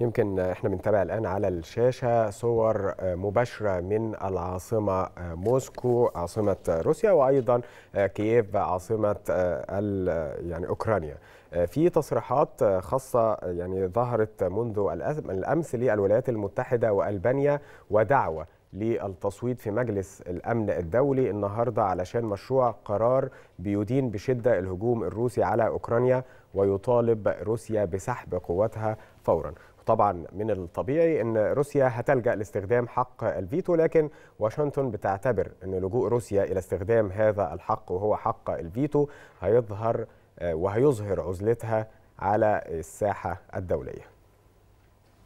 يمكن احنا بنتابع الان على الشاشه صور آه، مباشره من العاصمه آه، موسكو عاصمه روسيا وايضا آه، كييف عاصمه يعني اوكرانيا في تصريحات خاصه يعني ظهرت منذ الامس للولايات المتحده والبانيا ودعوه للتصويت في مجلس الأمن الدولي النهاردة علشان مشروع قرار بيدين بشدة الهجوم الروسي على أوكرانيا ويطالب روسيا بسحب قواتها فورا طبعا من الطبيعي ان روسيا هتلجا لاستخدام حق الفيتو لكن واشنطن بتعتبر ان لجوء روسيا الى استخدام هذا الحق وهو حق الفيتو هيظهر آه، وهيظهر عزلتها على الساحه الدوليه